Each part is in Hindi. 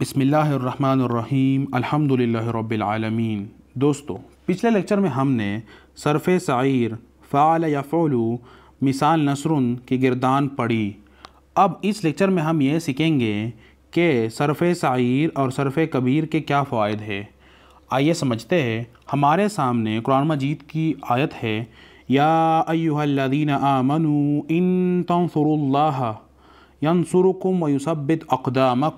बसमीम् अल्हम्दुलिल्लाह रब्बिल दोस्तों पिछले लेक्चर में हमने सरफ़ शायर फ़ाल या फ़ोलू मिसाल नसरुन की गिरदान पढ़ी अब इस लेक्चर में हम ये सीखेंगे कि सरफ़ शायर और सरफ़ कबीर के क्या फ़ायद है आइए समझते हैं हमारे सामने कुरान मजीद की आयत है या अयुहल्लादीन आमनु इन तंसुरुल्लाह यंसुरुकुम वयुसब्बित अकदाम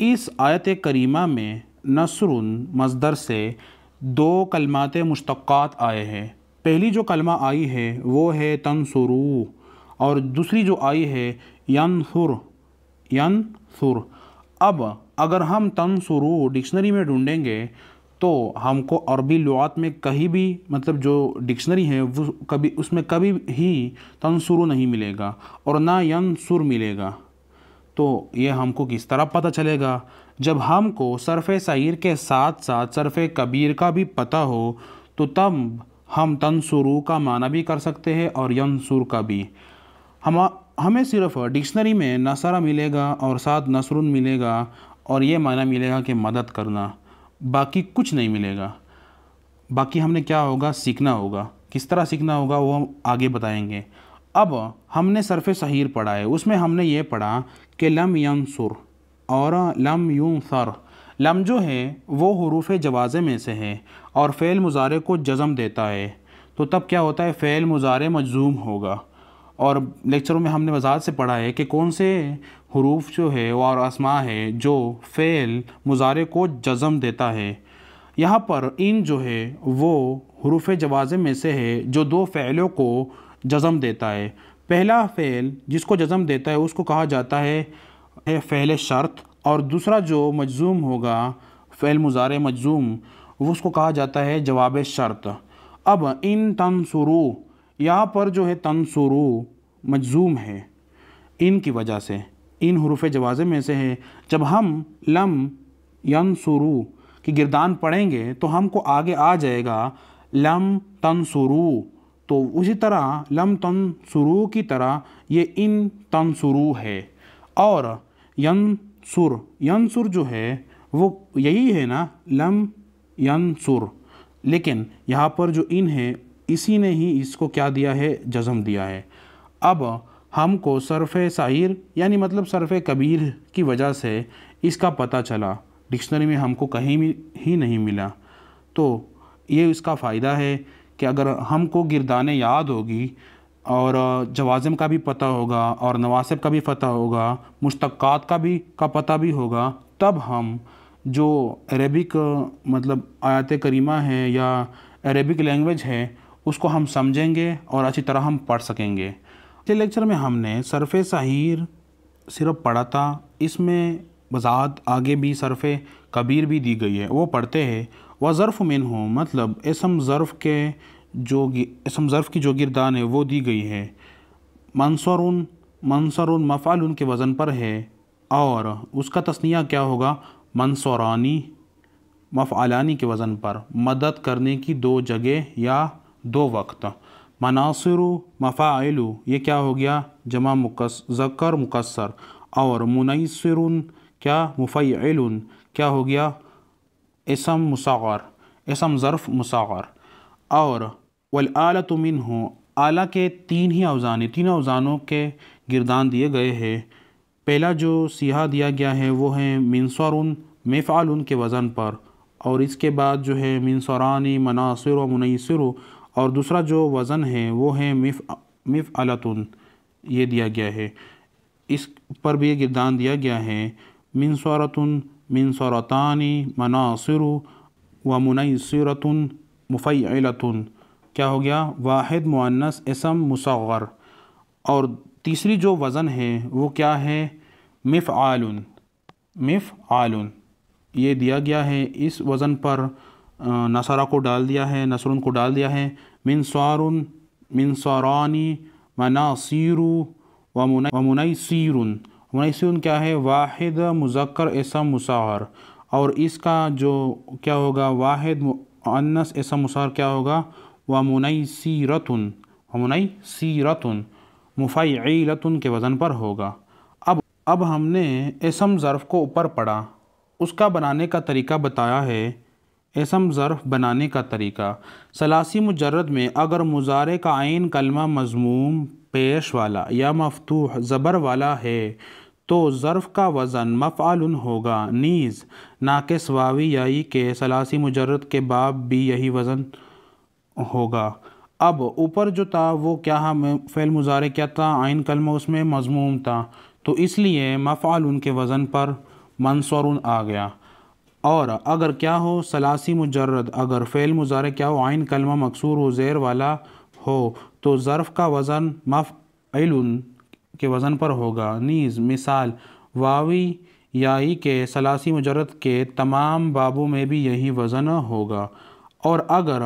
इस आयत करीमा में नसरुन मजदर से दो कलमात मुश्तक़ात आए हैं पहली जो कलमा आई है वो है तनसरु और दूसरी जो आई है यनसुर यनसुर अब अगर हम तनसुरू डिक्शनरी में ढूंढेंगे तो हमको अरबी लुआत में कहीं भी मतलब जो डिक्शनरी है वो कभी उसमें कभी ही तनसुरू नहीं मिलेगा और ना यनसुर मिलेगा तो ये हमको किस तरह पता चलेगा जब हमको सरफ़ सैर के साथ साथ सरफ़ कबीर का भी पता हो तो तब हम तनसुरु का माना भी कर सकते हैं और यंसुर का भी हम हमें सिर्फ डिक्शनरी में नसरा मिलेगा और साथ नसरुन मिलेगा और ये माना मिलेगा कि मदद करना बाकी कुछ नहीं मिलेगा बाकी हमने क्या होगा सीखना होगा किस तरह सीखना होगा वो हम आगे बताएंगे अब हमने सरफ़ सहीर पढ़ा है उसमें हमने ये पढ़ा कि लम यंसुर और लम यूं सर लम जो है वो हरूफ जवाज़े में से है और फ़ैल मुजारे को जज़म देता है तो तब क्या होता है फ़ैल मुजारे मजूम होगा और लेक्चरों में हमने वजात से पढ़ा है कि कौन से हरूफ जो है और आसमा है जो फ़ैल मुजारे को जज़म देता है यहाँ पर इन जो है वो हरूफ जवाज़े में से है जो दो फ़ैलों को जज़म देता है पहला फैल जिसको जज़म देता है उसको कहा जाता है फ़ैल शर्त और दूसरा जो मजजूम होगा फ़ैल मुजार मजजूम उसको कहा जाता है जवाब शर्त अब इन तनसुरु यहाँ पर जो है तनसुरु मजजूम है इन की वजह से इन हरूफ जवाज़े में से है जब हम लम यनसुरु की गिरदान पढ़ेंगे तो हमको आगे आ जाएगा लम तनसुरु तो उसी तरह लम तन शुरू की तरह ये इन तन शुरू है और यन सुर जो है वो यही है ना लम सुर लेकिन यहाँ पर जो इन है इसी ने ही इसको क्या दिया है जज़म दिया है अब हमको सरफ़ साहिर यानी मतलब सरफ़ कबीर की वजह से इसका पता चला डिक्शनरी में हमको कहीं भी ही नहीं मिला तो ये इसका फ़ायदा है कि अगर हमको गिरदान याद होगी और जवाज़म का भी पता होगा और नवासब का भी पता होगा मुश्तक़ात का भी का पता भी होगा तब हम जो अरबिक मतलब आयत करीमा है या अरबिक लैंग्वेज है उसको हम समझेंगे और अच्छी तरह हम पढ़ सकेंगे पिछले लेक्चर में हमने सरफ़ साहिर सिर्फ पढ़ा था इसमें वजात आगे भी सरफ़ कबीर भी दी गई है वो पढ़ते हैं व ज़र्फ़ मिन हो मतलब इसम ज़र्फ़ के जो इसम ज़र्फ़ की जो गिरदान है वो दी गई है मंसर मंसर मफ़ाल उनके वज़न पर है और उसका तस्निया क्या होगा मंसौरानी मफ़ालानी के वज़न पर मदद करने की दो जगह या दो वक्त मनासर मफ़ाइल ये क्या हो गया जमा मुकस जकर मुकसर और मुनसर क्या मुफ़ैल क्या हो गया इसम मुसागर इसम ज़र्फ़ मुसागर और वलाल तुमिन हो आला के तीन ही अवज़ान तीनों अवज़ानों के गिरदान दिए गए हैं पहला जो सिया दिया गया है वो है मिनसर मेफ़ाल के वज़न पर और इसके बाद जो है मिनसरानी मनासर व मुनसर और दूसरा जो वज़न है वो है मिफ़ मिफ़ अलतन ये दिया गया है इस पर भी ये गिरदान दिया गया है मिनसरतन मिन सरतानी मनासर व मुनसरत मुफ़ैलत क्या हो गया वाहिद मुअन्नस इसम मुसर और तीसरी जो वज़न है वो क्या है मिफ़ आलुन मिफ़ आलुन ये दिया गया है इस वज़न पर नसरा को डाल दिया है नसरुन को डाल दिया है मिन सारुन मिन सारानी मनासिर व मुनई सीरुन वनैसून क्या है वाहिद मुजक्र ऐसा मुसाहर और इसका जो क्या होगा वाहिद अनस ऐसा मुसाहर क्या होगा व मुनई सी रतन व मुनई सी रतन मुफ़ी रतन के वज़न पर होगा अब अब हमने इसम ज़र्फ़ को ऊपर पढ़ा उसका बनाने का तरीका बताया है इसम ज़र्फ़ बनाने का तरीका सलासी मुजरद में अगर मुजारे का आइन कलमा मजमूम पेश वाला या मफतूह ज़बर वाला है तो ज़र्फ़ का वज़न मफ़ल होगा नीज़ नाकस वावी याई के सलासी मुजरद के बाब भी यही वज़न होगा अब ऊपर जो था वो क्या हम फ़ैल मुजारे क्या था आइन कलमा उसमें मजमूम था तो इसलिए मफ़ल के वज़न पर मंसौर आ गया और अगर क्या हो सलासी मुजरद अगर फ़ैल मुजारे क्या हो आइन कलमा मकसूर हो ज़ैर वाला हो तो ज़र्फ़ का वज़न मफ़ के वज़न पर होगा नीज़ मिसाल वावी याई के सलासी मुजरद के तमाम बाबों में भी यही वज़न होगा और अगर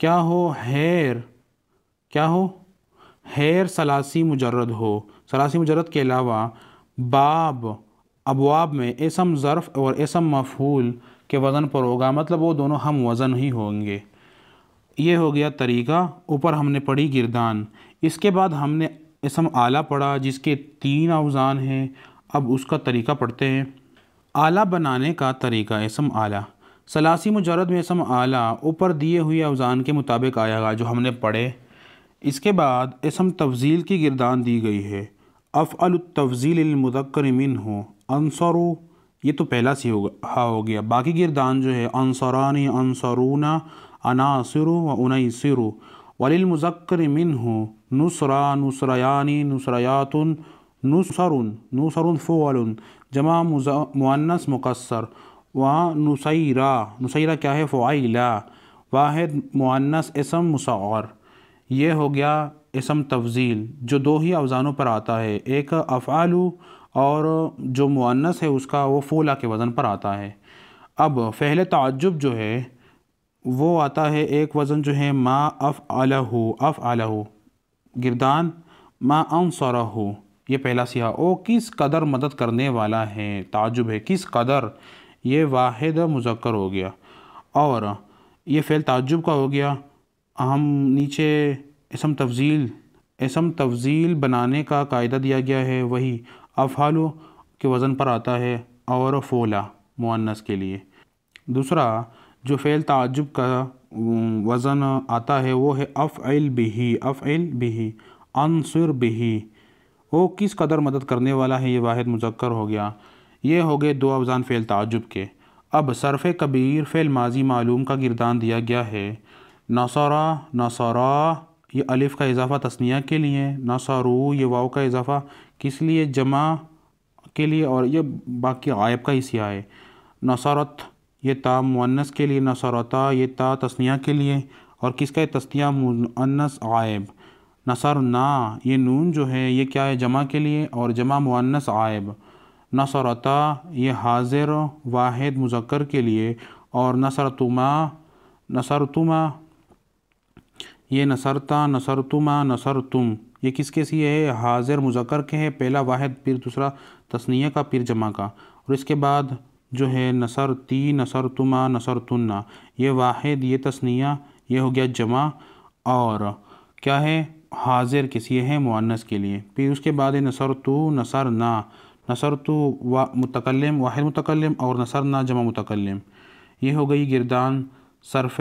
क्या हो हेर क्या हो हेर सलासी मुजरद हो सलासी मुजरद के अलावा बाब अबवाब में इसम ज़र्फ़ और इसम मफूल के वज़न पर होगा मतलब वो दोनों हम वज़न ही होंगे ये हो गया तरीका ऊपर हमने पढ़ी गिरदान इसके बाद हमने इसम आला पढ़ा जिसके तीन अवज़ान हैं अब उसका तरीका पढ़ते हैं आला बनाने का तरीका इसम आला सलासी मुजरद में इसम आला ऊपर दिए हुए अवज़ान के मुताबिक आएगा जो हमने पढ़े इसके बाद इसम तफजील की गिरदान दी गई है अफ़ल तफजील मिन हो अनसरो ये तो पहला सी होगा हा हो गया बाकी गिरदान जो है अनसरानी अनसरूना अनासरु व उनसरु वलिलमज़क्र मिन हो नुसरा नुसरयानी नुसरयातन नुसरुन नुसरुन फ़ोअलुन जमा मुअन्नस मुकसर वहाँ नुसैरा नुसैरा क्या है फ़ोला वाहिद मुअन्नस इसम मुसौर यह हो गया इसम तफजील जो दो ही अवज़ानों पर आता है एक अफ़ालू और जो मुअन्नस है उसका वो फ़ोला के वज़न पर आता है अब फहले तजुब जो है वो आता है एक वज़न जो है मा अफ़ हो अफ़ अलहू गिरदान मा हो ये पहला सिया ओ किस कदर मदद करने वाला है ताजुब है किस कदर ये वाहिद मुजक्र हो गया और ये फ़ैल ताजुब का हो गया हम नीचे इसम तफजील इसम तफजील बनाने का कायदा दिया गया है वही अफ़ालू के वज़न पर आता है और फोला मुआनस के लिए दूसरा जो फ़ैल ताजुब का वज़न आता है वो है अफ़ल बिही अफ़ल बिही अनसर बिही वो किस कदर मदद करने वाला है ये वाहिद मुजक्कर हो गया ये हो गए दो अफजान फैल ताजुब के अब सरफ़ कबीर फैल माजी मालूम का गिरदान दिया गया है नसौरा नसौरा ये अलिफ़ का इजाफ़ा तस्निया के लिए नसारू ये वाव का इजाफ़ा किस लिए जमा के लिए और ये बाकी गायब का ही सिया है नसारत ये ता मुनस के लिए नसारता ये ता तस्निया के लिए और किसका है तस्निया मुनस गायब नसर ना ये नून जो है ये क्या है जमा के लिए और जमा मुनस गायब नसरता ये हाजिर वाहिद मुजक्र के लिए और नसरतुमा नसरतुमा ये नसरता नसरतुमा नसरतुम ये किसके सी है हाजिर मुजक्र के हैं पहला वाहिद फिर दूसरा तस्निया का फिर जमा का और इसके बाद जो है नसर ती नसर तुमा नसर तुन्ना ये वाहिद ये तस्निया ये हो गया जमा और क्या है हाजिर किसी है मुअन्नस के लिए फिर उसके बाद है नसर तो नसर ना नसर तो वा मतकलम वाहिद मतकलम और नसर ना जमा मतकलम ये हो गई गिरदान सरफ़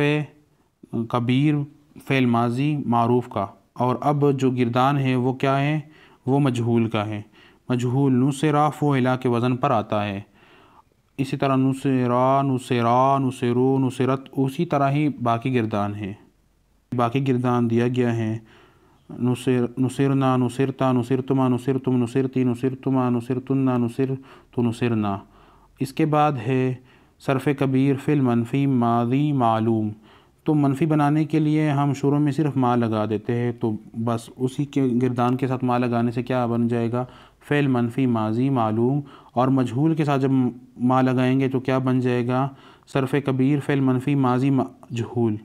कबीर फ़ैल माजी मरूफ़ का और अब जो गिरदान है वो क्या है वो मजहूल का है मजहूल नुसरा व के वज़न पर आता है इसी तरह नुसरा नुसरा नुसरू नुसरत उसी तरह ही बाकी गिरदान है बाकी गिरदान दिया गया है नुसर नुसरना नुसरता नुसरतुमा नुसरतुम नुसरती नुसरतुमा नुसरतुन्ना नुसर तो नुसरना इसके बाद है सरफ़ कबीर फिल मनफ़ी मादी मालूम तो मनफी बनाने के लिए हम शुरू में सिर्फ माँ लगा देते हैं तो बस उसी के गिरदान के साथ माँ लगाने से क्या बन जाएगा फ़ैल मनफी माजी मालूम और मजहूल के साथ जब माँ लगाएंगे तो क्या बन जाएगा सरफ़ कबीर फ़ैल मनफी माजी मजहूल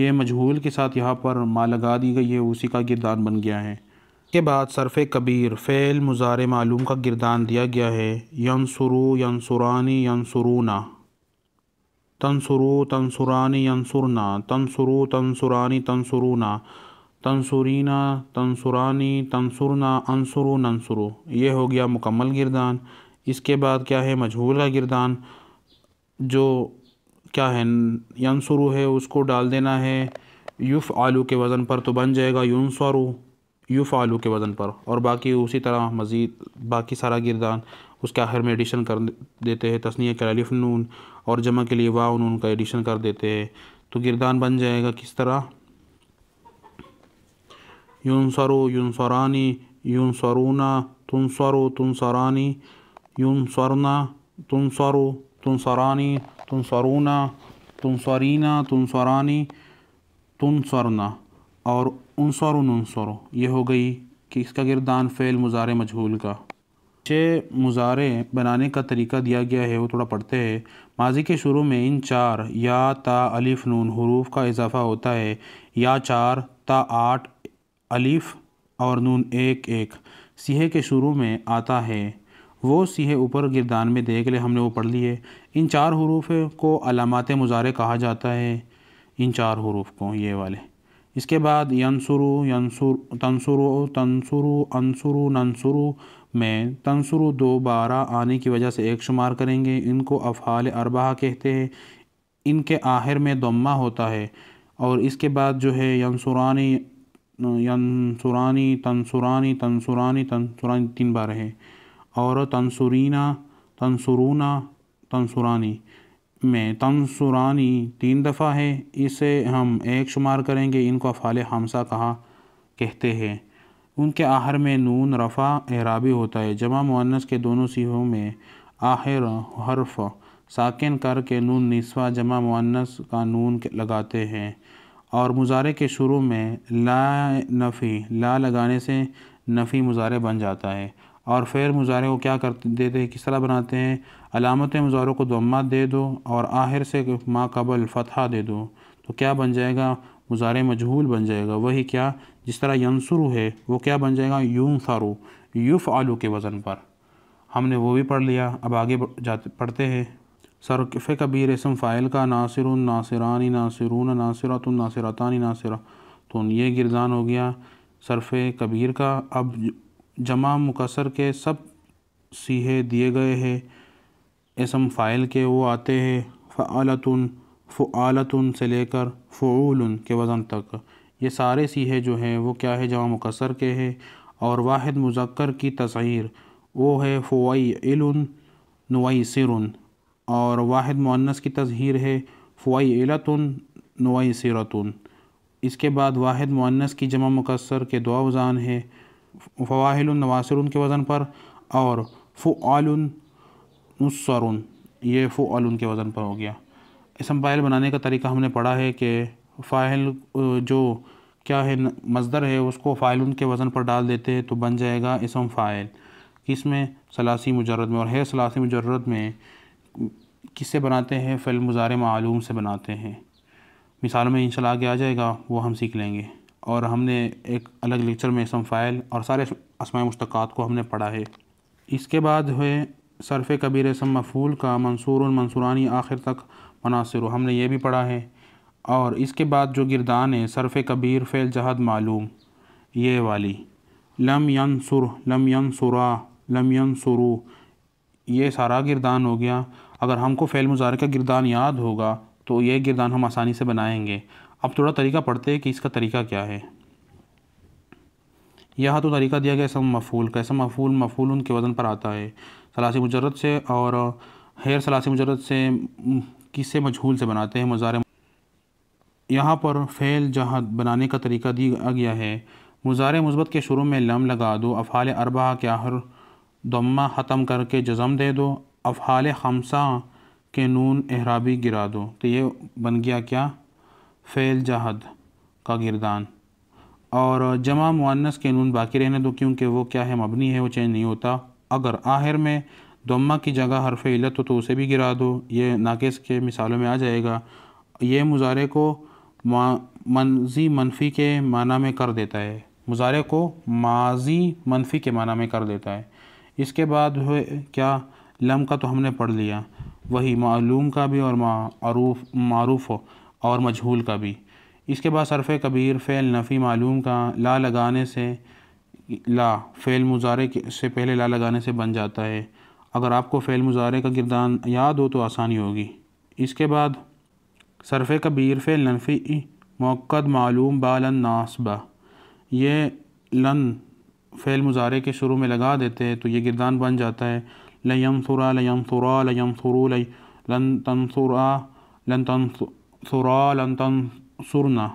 ये मजहूल के साथ यहाँ पर माँ लगा दी गई है उसी का गिरदान बन गया है के बाद सरफ़ कबीर फ़ैल मुजार मालूम का गिरदान दिया गया है यंसुरु यंसुरानी यनसुरूना तनसुरु तनसुरानी यंसुरना तनसुरु तनसुरानी तनसुरुना तनसुरीना तनसुरानी तनसुरना अनसुरु नंसुरु ये हो गया मुकम्मल गिरदान इसके बाद क्या है मजहूल का गिरदान जो क्या है यंसुरु है उसको डाल देना है युफ़ आलू के वज़न पर तो बन जाएगा यूनसरु युफ़ आलू के वज़न पर और बाकी उसी तरह मज़ीद बाकी सारा गिरदान उसके आखिर में एडिशन कर देते हैं तस्निया के अलिफ नून और जमा के लिए उन उनका एडिशन कर देते हैं तो गिरदान बन जाएगा किस तरह तुम यूनसरानी तुम तुनसरो तुनसरानी यूनसरना तुनसरो तुनसरानी तुनसरूना तुनसरीना तुनसरानी तुनसरना और उनसर उनसरो ये हो गई कि इसका गिरदान फ़ेल मुजार मजहूल का जे मुजारे बनाने का तरीका दिया गया है वो थोड़ा पढ़ते हैं माजी के शुरू में इन चार या ता अलिफ नून हरूफ का इजाफा होता है या चार ता आठ अलिफ और नून एक एक सीहे के शुरू में आता है वो सीहे ऊपर गिरदान में देख ले हमने वो पढ़ लिए इन चार हरूफ को अलामत मुजारे कहा जाता है इन चार हरूफ को ये वाले इसके बाद यनसुरु यनसुर तनसुरु तनसुरु अनसुरु ननसुरु में दो दोबारा आने की वजह से एक शुमार करेंगे इनको अफ़ाल अरबा कहते हैं इनके आहिर में दम्मा होता है और इसके बाद जो है यंसुरानी यंसुरानी तनसुरानी तनसुरानी तनसुरानी तीन बार है और तंसुरीना तनसुरूना तनसुरानी में तनसुरानी तीन दफ़ा है इसे हम एक शुमार करेंगे इनको अफ़ाल हमसा कहा कहते हैं उनके आहर में नून रफ़ा एराबी होता है जमा मुनस के दोनों सीहों में आहिर हरफ साकिन करके नून नस्वा जमा मुनस का नून लगाते हैं और मुजारे के शुरू में ला नफ़ी ला लगाने से नफ़ी मुजारे बन जाता है और फिर मुजारे को क्या कर देते हैं किस तरह बनाते हैं अलामत मुजारों को दम्मा दे दो और आहिर से माँ कबल दे दो तो क्या बन जाएगा मुजारे मजहूल बन जाएगा वही क्या जिस तरह यंसुरु है वो क्या बन जाएगा यूं सारु यूफ़ आलू के वज़न पर हमने वो भी पढ़ लिया अब आगे जाते पढ़ते हैं सरकफ़ कबीर इसम फ़ाइल का नासिर नासिरानी नासिरून नासिरत नासिरतानी नासिरा तो ये गिरदान हो गया सरफ़ कबीर का अब जमा मुकसर के सब सीहे दिए गए हैं इसम फ़ाइल के वो आते हैं फ़ालतुन फ़ालतुन से लेकर फ़ूल के वज़न तक ये सारे सीहे जो हैं वो क्या है जवा मुकसर के हैं और वाहिद मुजक्कर की तस्र वो है फ़ोई इलन नवाई सिरन और वाहिद मुनस की तस्हर है फ़ोई इलतन नवाई सिरतन इसके बाद वाहिद मुनस की जमा मुकसर के दो वज़ान है फ़वाहिल नवासर के वज़न पर और फ़ुआलसर ये फ़ुआल के वज़न पर हो गया इसम्पायल बनाने का तरीका हमने पढ़ा है कि फ़ाइल जो क्या है मजदर है उसको फ़ाइल उनके वज़न पर डाल देते हैं तो बन जाएगा इसम फ़ाइल किस में सलासी मुजरद में और है सलासी मुजरद में किससे बनाते हैं फ़िल मुजार मालूम से बनाते हैं मिसाल में इंशाल्लाह आगे आ जाएगा वो हम सीख लेंगे और हमने एक अलग लेक्चर में इसम फ़ाइल और सारे असमाय मुश्तक़ात को हमने पढ़ा है इसके बाद है सरफ़ कबीर इसम मफूल का मंसूर मंसूरानी आखिर तक मनासर हमने ये भी पढ़ा है और इसके बाद जो गिरदान है सरफ़ कबीर फ़ैल जहद मालूम ये वाली लम यन सुर लम यन सुरा लम यन सुरु ये सारा गिरदान हो गया अगर हमको फ़ैल मुजार का गिरदान याद होगा तो ये गिरदान हम आसानी से बनाएंगे अब थोड़ा तरीका पढ़ते हैं कि इसका तरीका क्या है यह तो तरीका दिया गया इसम मफूल का इसम मफूल मफूल उनके वज़न पर आता है सलासी मुजरत से और हेर सलासी मुजरत से किससे मजहूल से बनाते हैं मुजार यहाँ पर फ़ैल जहाँ बनाने का तरीका दिया गया है मुजार मुस्बत के शुरू में लम लगा दो अफ़ाल अरबा के आहर दम्मा ख़त्म करके जज़म दे दो अफ़ाल खमसा के नून एहराबी गिरा दो तो ये बन गया क्या फ़ैल जहद का गिरदान और जमा मुआनस के नून बाकी रहने दो क्योंकि वो क्या है मबनी है वो चेंज नहीं होता अगर आहिर में दम्मा की जगह हरफ इलत हो तो उसे भी गिरा दो ये नाकस के मिसालों में आ जाएगा ये मुजारे को मनजी मनफी के माना में कर देता है मुजारे को माजी मनफी के माना में कर देता है इसके बाद हुए क्या लम का तो हमने पढ़ लिया वही मालूम का भी और मारूफ मारूफ और मजहूल का भी इसके बाद सरफ़ कबीर फ़ैल नफ़ी मालूम का ला लगाने से ला फ़ैल मुजारे से पहले ला लगाने से बन जाता है अगर आपको फ़ैल मुजारे का किरदार याद हो तो आसानी होगी इसके बाद सरफ़ कबीर फ़े लनफ़ी मौक़द मालूम बालन नासबा ये लन फ़ैल मुजारे के शुरू में लगा देते हैं तो ये गिरदान बन जाता है लयम सुरा लयम सुरा लयम सुरु लय लन तनसुरा लन तन सुरा लन तन सुरना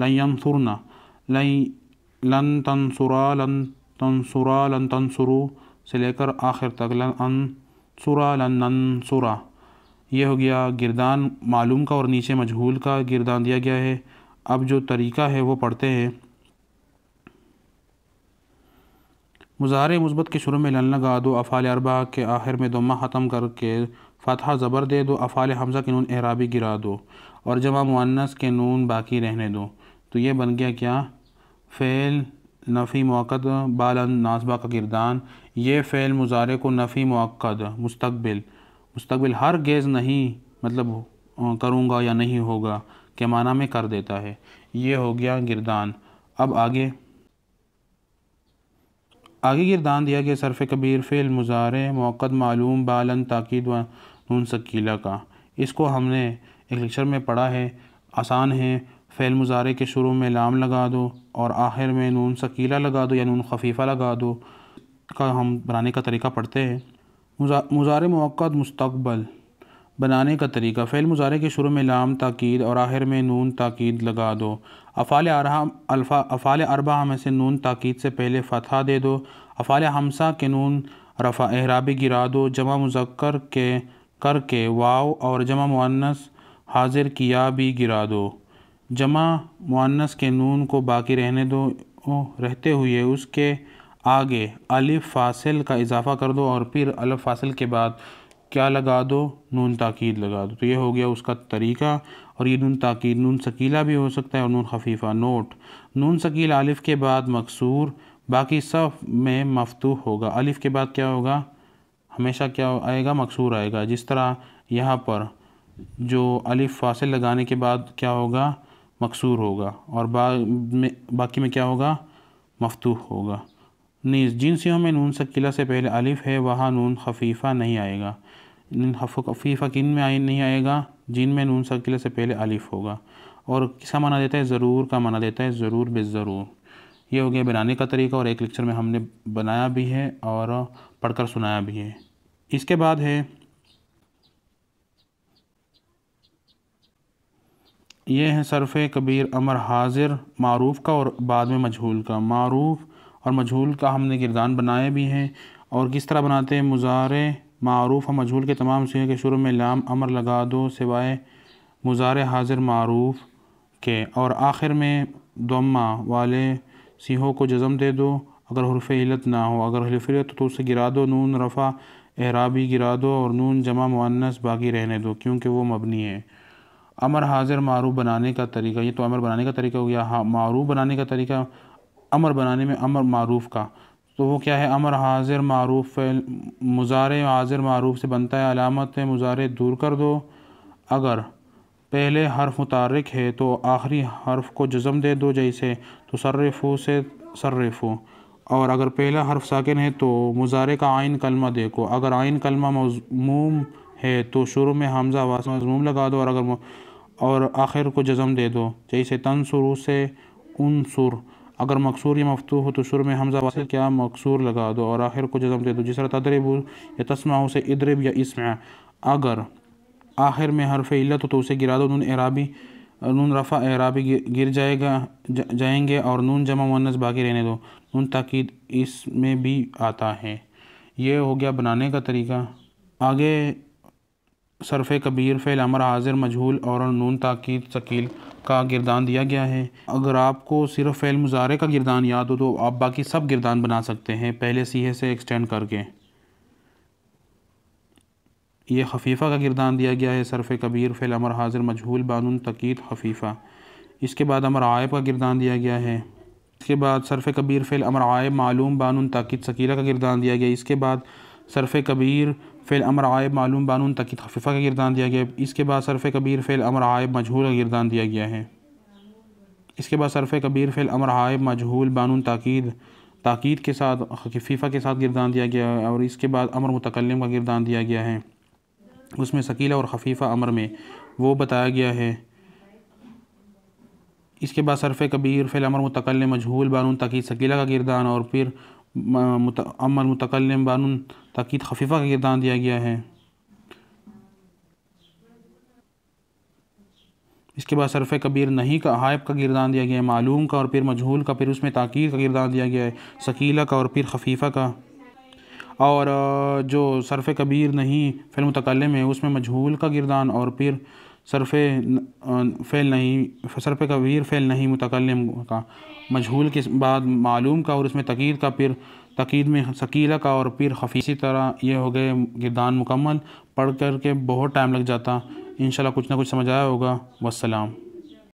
लयम सुरना लय लन तन सुरा लन तन सुरा लन तन सुरु से लेकर आखिर तक लन सुरा लन सुरा ये हो गया गिरदान मालूम का और नीचे मजहूल का गिरदान दिया गया है अब जो तरीका है वो पढ़ते हैं मुजाहर मुस्बत के शुरू में लन लगा दो अफ़ाल अरबा के आखिर में दोमा ख़त्म करके फ़तहा ज़बर दे दो अफ़ाल हमज़ा के नून एराबी गिरा दो और जमा मुनस के नून बाकी रहने दो तो ये बन गया क्या फ़ैल नफ़ी मौक़द बाल नासबा का गिरदान ये फ़ैल मुजारे को नफ़ी मौक़द मुस्तबिल मुस्तबिल हर गेज़ नहीं मतलब करूँगा या नहीं होगा के माना में कर देता है ये हो गया गिरदान अब आगे आगे गिरदान दिया गया सरफ़ कबीर फ़िल मुजार मौक़द मालूम बालन ताक़द व नून सकीला का इसको हमने एक लेक्चर में पढ़ा है आसान है फ़ैल मुजारे के शुरू में लाम लगा दो और आखिर में नून सकीला लगा दो या नून खफीफ़ा लगा दो का हम बनाने का तरीका पढ़ते हैं मुजार मौक़ मुस्तबल बनाने का तरीका फ़ैल मुजारे के शुरू में लाम ताक़ीद और आखिर में नून ताक़ीद लगा दो अफ़ाल अरहम अल्फा अफ़ाल अरबा में से नून ताक़ीद से पहले फ़तः दे दो अफ़ाल हमसा के नून रफ़ा एहराबी गिरा दो जमा मुजक्कर के करके वाव और जमा मुनस हाजिर किया भी गिरा दो जमा मुनस के नून को बाकी रहने दो रहते हुए उसके आगे अलिफ फासिल का इजाफ़ा कर दो और फिर अलिफ फासिल के बाद क्या लगा दो नून ताकीद लगा दो तो ये हो गया उसका तरीका और ये नून ताकीद नून शकीला भी हो सकता है और नून खफीफ़ा नोट नून शकील अलिफ के बाद मकसूर बाकी सब में मफतू होगा अलिफ के बाद क्या होगा हमेशा क्या आएगा मकसूर आएगा जिस तरह यहाँ पर जो अलिफ फासिल लगाने के बाद क्या होगा मकसूर होगा और बा में बाकी में क्या होगा मफतू होगा नीज़ जिन सियों में नून सकीला से पहले अलिफ है वहाँ नून खफीफ़ा नहीं आएगा खफीफ़ा किन में आय नहीं आएगा जिन में नून सकीला से पहले अलिफ होगा और किसका माना देता है ज़रूर का माना देता है ज़रूर बे ज़रूर ये हो गया बनाने का तरीका और एक लेक्चर में हमने बनाया भी है और पढ़कर सुनाया भी है इसके बाद है ये है सरफ़ कबीर अमर हाजिर मरूफ़ का और बाद में मजहूल का मरूफ़ और मजहूल का हमने किरदान बनाए भी हैं और किस तरह बनाते हैं मुजार मरूफ़ और मजहूल के तमाम सिगे के शुरू में लाम अमर लगा दो सिवाए मुजार हाजिर मरूफ़ के और आखिर में दमा वाले सीहों को जज़म दे दो अगर हरफ इलत ना हो अगर हलफिलत तो उसे गिरा दो नून रफ़ा एराबी गिरा दो और नून जमा मुनस बाकी रहने दो क्योंकि वो मबनी है अमर हाजिर मारूफ बनाने का तरीका ये तो अमर बनाने का तरीका हो गया हाँ मारूफ बनाने का तरीका अमर बनाने में अमर मरूफ़ का तो वो क्या है अमर हाजिर मरूफ़ मुजारे हाजिर मरूफ़ से बनता है अलामत है मुजारे दूर कर दो अगर पहले हर्फ मुतारक है तो आखिरी हर्फ को जज़म दे दो जैसे तो सर्रफ़ू से सर्रफ़ू और अगर पहला हर्फ साकिन है तो मुजारे का आयन कलमा देखो अगर आयन कलमा मजमूम है तो शुरू में हमजा वास मजमूम लगा दो और अगर और आखिर को जज़म दे दो जैसे तनसुर से उनसुर अगर मकसूर या मफतू हो तो शुरू में हमजा वासिल क्या मकसूर लगा दो और आखिर को जज़म दे दो जिस तरह तदरब या तस्मा हो उसे इदरब या इसमें अगर आखिर में हरफ इल्लत हो तो उसे गिरा दो नून एराबी नून रफ़ा एराबी गिर जाएगा जा, जाएंगे और नून जमा मुनस बाकी रहने दो नून ताकीद इसमें भी आता है ये हो गया बनाने का तरीका आगे सरफ़ कबीर फैल अमर हाजिर मजहूल और नून ताकीद शकील का गिरदान दिया गया है अगर आपको सिर्फ फ़ैल मुजारे का गिरदान याद हो तो आप बाकी सब गिरदान बना सकते हैं पहले सीहे से एक्सटेंड करके ये खफीफ़ा का गिरदान दिया गया है सरफ़ कबीर फैल अमर हाजिर मजहूल बानून तकीद खफीफ़ा इसके बाद अमर आयब का गिरदान दिया गया है इसके बाद सरफ़ कबीर फैल अमर आयब मालूम बानून तक़ीद शकीला का गिरदान दिया गया इसके बाद सरफ़ कबीर फैल अमर आयब मालूम बानून तक खफीफा का गिरदान दिया गया इसके बाद सरफ़ कबीर फैल अमर आयब मजहूल का गिरदान दिया गया है इसके बाद सरफ़ कबीर फैल अमर आयब मजहूल बानून ताक़ीद ताक़ीद के साथ खफीफ़ा के साथ गिरदान दिया गया है और इसके बाद अमर मुतकलम का गिरदान दिया गया है उसमें शकीला और खफीफ़ा अमर में वो बताया गया है इसके बाद सरफ़ कबीर फ़ैल अमर मुतकल मजहूल बानून ताकीद शकीला का गिरदान और फिर अमल मुतकलम बानून ताक़ीद खफीफ़ा का किरदार दिया गया है इसके बाद सरफ़ कबीर नहीं का हायब का किरदार दिया गया है मालूम का और फिर मजहूल का फिर उसमें ताकीद का किरदार दिया गया है शकीला का और फिर खफीफ़ा का और जो सरफ़ कबीर नहीं फिल्म तकलम है उसमें मजहूल का किरदार और फिर सरफे फ़ेल नहीं सरफे कबीर फ़ेल नहीं मुतकलम का मजहूल के बाद मालूम का और उसमें तकीद का फिर तकीद में शकीला का और फिर खफीसी तरह ये हो गए गिरदान मुकम्मल पढ़ कर के बहुत टाइम लग जाता इन कुछ ना कुछ समझ आया होगा वसलाम